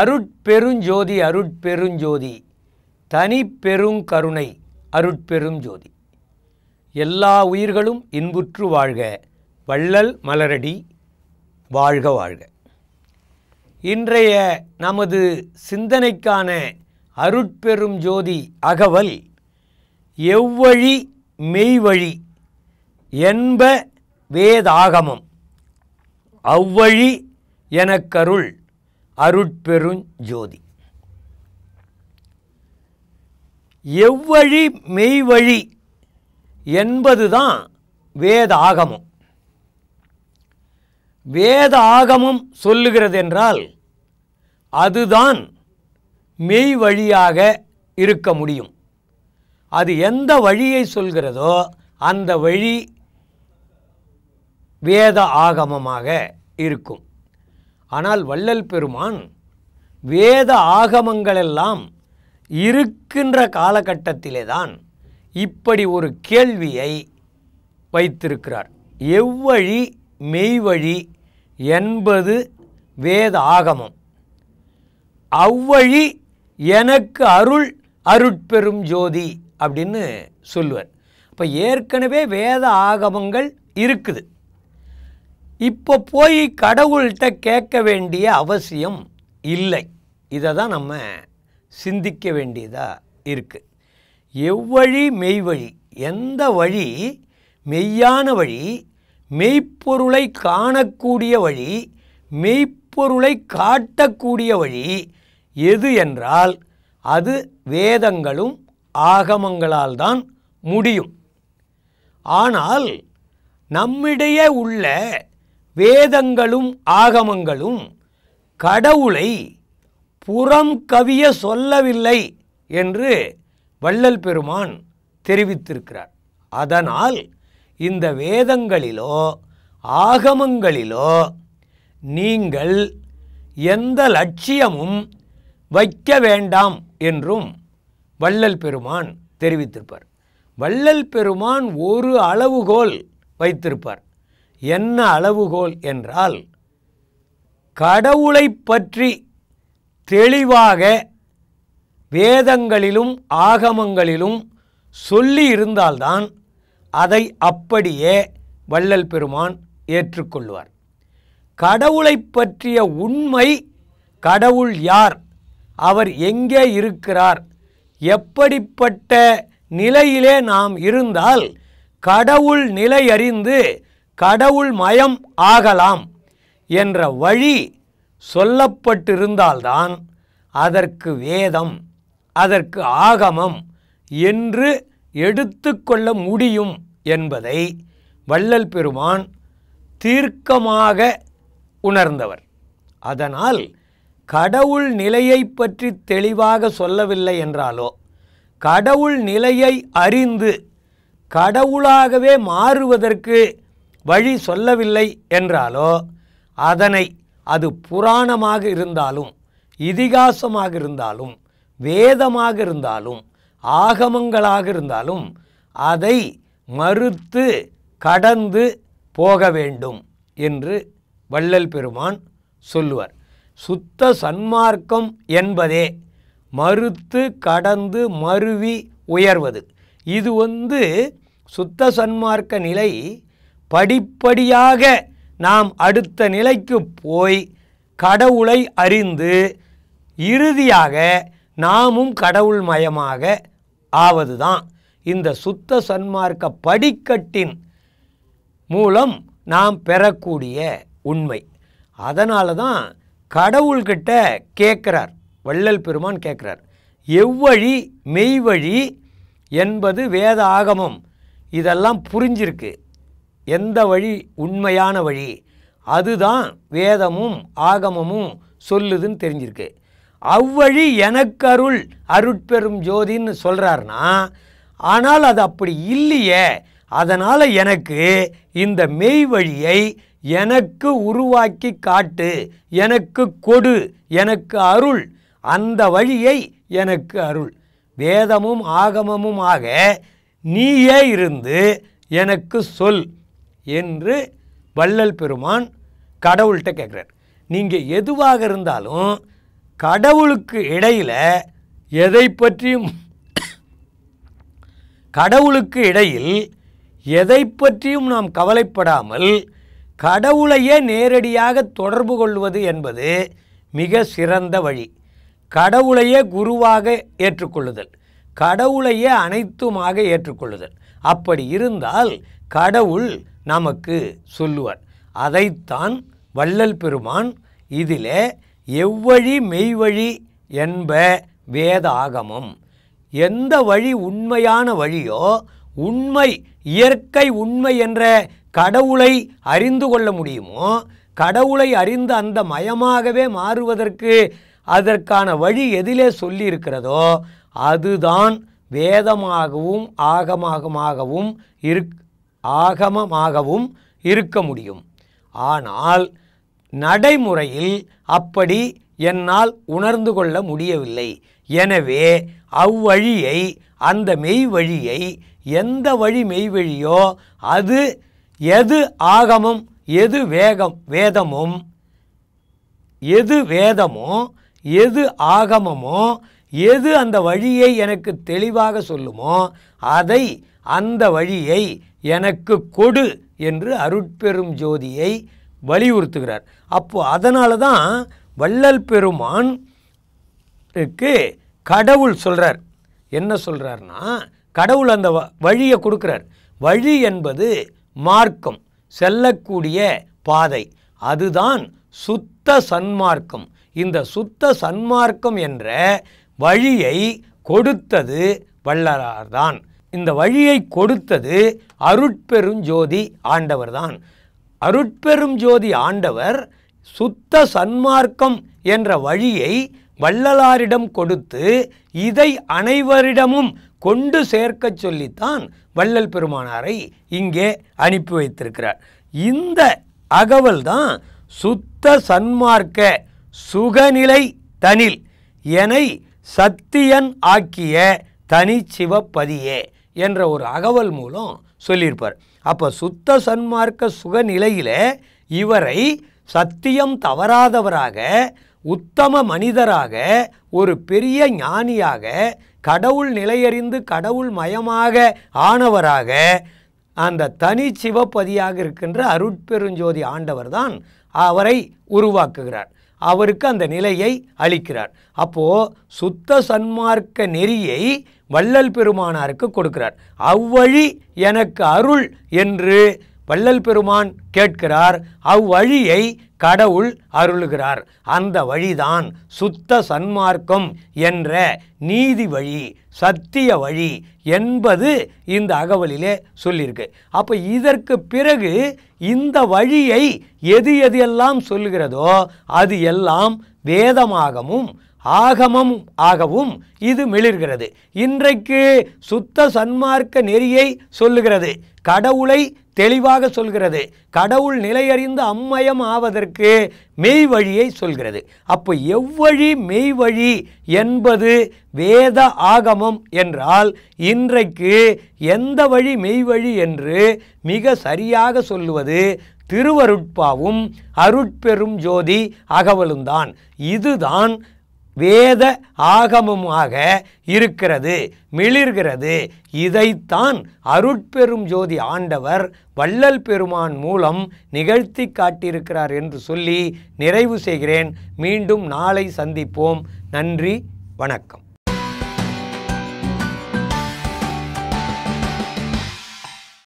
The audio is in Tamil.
அருட்பெருஞ்சோதி அருட்பெருஞ்சோதி தனி பெருங்கருணை அருட்பெரும் ஜோதி எல்லா உயிர்களும் இன்புற்று வாழ்க வள்ளல் மலரடி வாழ்க வாழ்க இன்றைய நமது சிந்தனைக்கான அருட்பெரும் ஜோதி அகவல் எவ்வழி மெய்வழி என்ப வேதாகமம் அவ்வழி எனக்கருள் ஜோதி எவ்வழி மெய்வழி என்பதுதான் வேத ஆகமம் வேத ஆகமம் சொல்லுகிறது என்றால் அதுதான் மெய் வழியாக இருக்க முடியும் அது எந்த வழியை சொல்கிறதோ அந்த வழி வேத ஆகமமாக இருக்கும் ஆனால் வள்ளல் பெருமான் வேத ஆகமங்களெல்லாம் இருக்கின்ற காலகட்டத்திலே தான் இப்படி ஒரு கேள்வியை வைத்திருக்கிறார் எவ்வழி மெய்வழி என்பது வேத ஆகமம் அவ்வழி எனக்கு அருள் அருட்பெரும் ஜோதி அப்படின்னு சொல்லுவார் இப்போ ஏற்கனவே வேத ஆகமங்கள் இருக்குது இப்போ போய் கடவுள்கிட்ட கேட்க வேண்டிய அவசியம் இல்லை இதை தான் நம்ம சிந்திக்க வேண்டியதாக இருக்குது எவ்வழி மெய்வழி எந்த வழி மெய்யான வழி மெய்ப்பொருளை காணக்கூடிய வழி மெய்ப்பொருளை காட்டக்கூடிய வழி எது என்றால் அது வேதங்களும் ஆகமங்களால் தான் முடியும் ஆனால் நம்மிடையே உள்ள வேதங்களும் ஆகமங்களும் கடவுளை புறம் கவிய சொல்லவில்லை என்று வள்ளல் பெருமான் தெரிவித்திருக்கிறார் அதனால் இந்த வேதங்களிலோ ஆகமங்களிலோ நீங்கள் எந்த லட்சியமும் வைக்க வேண்டாம் என்றும் வள்ளல் பெருமான் தெரிவித்திருப்பார் வள்ளல் பெருமான் ஒரு அளவுகோல் வைத்திருப்பார் என்ன அளவுகோல் என்றால் கடவுளை பற்றி தெளிவாக வேதங்களிலும் ஆகமங்களிலும் சொல்லி இருந்தால்தான் அதை அப்படியே வள்ளல் பெருமான் ஏற்றுக்கொள்வார் கடவுளை பற்றிய உண்மை கடவுள் யார் அவர் எங்கே இருக்கிறார் எப்படிப்பட்ட நிலையிலே நாம் இருந்தால் கடவுள் நிலை அறிந்து கடவுள் மயம் ஆகலாம் என்ற வழி சொல்லப்பட்டிருந்தால்தான் அதற்கு வேதம் அதற்கு ஆகமம் என்று எடுத்துக்கொள்ள முடியும் என்பதை வள்ளல் பெருமான் தீர்க்கமாக உணர்ந்தவர் அதனால் கடவுள் நிலையை பற்றி தெளிவாக சொல்லவில்லை என்றாலோ கடவுள் நிலையை அறிந்து கடவுளாகவே மாறுவதற்கு வழி சொல்லவில்லை என்றாலோ அதனை அது புராணமாக இருந்தாலும் இதிகாசமாக இருந்தாலும் வேதமாக இருந்தாலும் ஆகமங்களாக இருந்தாலும் அதை மறுத்து கடந்து போக வேண்டும் என்று வள்ளல் பெருமான் சொல்லுவார் சுத்த சன்மார்க்கம் என்பதே மறுத்து கடந்து மருவி உயர்வது இது வந்து சுத்த சன்மார்க்க நிலை படிப்படியாக நாம் அடுத்த நிலைக்கு போய் கடவுளை அறிந்து இறுதியாக நாமும் கடவுள் மயமாக ஆவதுதான் இந்த சுத்த சன்மார்க்க படிக்கட்டின் மூலம் நாம் பெறக்கூடிய உண்மை அதனால தான் கடவுள்கிட்ட கேட்குறார் வள்ளல் பெருமான் கேட்குறார் எவ்வழி மெய்வழி என்பது வேத ஆகமம் இதெல்லாம் புரிஞ்சிருக்கு எந்த வழி உண்மையான வழி அதுதான் வேதமும் ஆகமமும் சொல்லுதுன்னு தெரிஞ்சிருக்கு அவ்வழி எனக்கு அருள் அருட்பெரும் ஜோதின்னு சொல்கிறாருன்னா ஆனால் அது அப்படி இல்லையே அதனால் எனக்கு இந்த மெய் வழியை எனக்கு உருவாக்கி காட்டு எனக்கு கொடு எனக்கு அருள் அந்த வழியை எனக்கு அருள் வேதமும் ஆகமமும் ஆக நீயே இருந்து எனக்கு சொல் என்று வள்ளல் பெருமான் கடவுள்கிட்ட கேட்குறார் நீங்கள் எதுவாக இருந்தாலும் கடவுளுக்கு இடையில் எதை பற்றியும் கடவுளுக்கு இடையில் எதை பற்றியும் நாம் கவலைப்படாமல் கடவுளையே நேரடியாக தொடர்பு கொள்வது என்பது மிக சிறந்த வழி கடவுளையே குருவாக ஏற்றுக்கொள்ளுதல் கடவுளையே அனைத்துமாக ஏற்றுக்கொள்ளுதல் அப்படி இருந்தால் கடவுள் நமக்கு சொல்லுவார் அதைத்தான் வள்ளல் பெருமான் இதிலே எவ்வழி மெய்வழி என்ப வேத ஆகமம் எந்த வழி உண்மையான வழியோ உண்மை இயற்கை உண்மை என்ற கடவுளை அறிந்து கொள்ள முடியுமோ கடவுளை அறிந்து அந்த மயமாகவே மாறுவதற்கு அதற்கான வழி எதிலே சொல்லியிருக்கிறதோ அதுதான் வேதமாகவும் ஆகமாகமாகவும் இருக் ஆகமமாகவும் இருக்க முடியும் ஆனால் நடைமுறையில் அப்படி என்னால் உணர்ந்து கொள்ள முடியவில்லை எனவே அவ்வழியை அந்த மெய் வழியை எந்த வழி மெய் வழியோ அது எது ஆகமம் எது வேகம் வேதமும் எது வேதமோ எது ஆகமமோ எது அந்த வழியை எனக்கு தெளிவாக சொல்லுமோ அதை அந்த வழியை எனக்கு கொடு என்று அருட்பெரும் ஜோதியை வலியுறுத்துகிறார் அப்போது அதனால தான் வள்ளல் பெருமான் கடவுள் சொல்கிறார் என்ன சொல்கிறார்னா கடவுள் அந்த வழியை கொடுக்குறார் வழி என்பது மார்க்கம் செல்லக்கூடிய பாதை அதுதான் சுத்த சன்மார்க்கம் இந்த சுத்த சன்மார்க்கம் என்ற வழியை கொடுத்தது வள்ளலார்தான் இந்த வழியை கொடுத்தது அருட்பெரும் ஜோதி ஆண்டவர் தான் அருட்பெரும் ஜோதி ஆண்டவர் சுத்த சன்மார்க்கம் என்ற வழியை வள்ளலாரிடம் கொடுத்து இதை அனைவரிடமும் கொண்டு சேர்க்க சொல்லித்தான் வள்ளல் பெருமானாரை இங்கே அனுப்பி வைத்திருக்கிறார் இந்த அகவல் தான் சுத்த சன்மார்க்க சுகநிலை தனில் என சத்தியன் ஆக்கிய சிவப்பதியே என்ற ஒரு அகவல் மூலம் சொல்லியிருப்பார் அப்போ சுத்த சன்மார்க்க சுகநிலையில் இவரை சத்தியம் தவறாதவராக உத்தம மனிதராக ஒரு பெரிய ஞானியாக கடவுள் நிலையறிந்து கடவுள் மயமாக ஆனவராக அந்த தனி சிவப்பதியாக இருக்கின்ற அருட்பெருஞ்சோதி ஆண்டவர் தான் அவரை உருவாக்குகிறார் அவருக்கு அந்த நிலையை அளிக்கிறார் அப்போது சுத்த சன்மார்க்க நெறியை வள்ளல் பெருமானாருக்கு கொடுக்கிறார் அவ்வழி எனக்கு அருள் என்று வள்ளல் பெருமான் கேட்கிறார் அவ்வழியை கடவுள் அருளுகிறார் அந்த வழிதான் சுத்த சன்மார்க்கம் என்ற நீதி வழி சத்திய வழி என்பது இந்த அகவலிலே சொல்லியிருக்கு அப்போ இதற்கு பிறகு இந்த வழியை எது எது எல்லாம் சொல்லுகிறதோ அது எல்லாம் வேதமாகவும் ஆகமம் ஆகவும் இது மிளிர்கிறது இன்றைக்கு சுத்த சன்மார்க்க நெறியை சொல்லுகிறது கடவுளை தெளிவாக சொல்கிறது கடவுள் நிலையறிந்த அம்மயம் ஆவதற்கு மெய் வழியை சொல்கிறது அப்போ எவ்வழி மெய் வழி என்பது வேத ஆகமம் என்றால் இன்றைக்கு எந்த வழி மெய் வழி என்று மிக சரியாக சொல்லுவது திருவருட்பாவும் அருட்பெரும் ஜோதி அகவலும்தான் இதுதான் வேத ஆகமமாக இருக்கிறது மிளிர்கிறது இதைத்தான் அருட்பெரும் ஜோதி ஆண்டவர் வள்ளல் பெருமான் மூலம் நிகழ்த்தி காட்டியிருக்கிறார் என்று சொல்லி நிறைவு செய்கிறேன் மீண்டும் நாளை சந்திப்போம் நன்றி வணக்கம்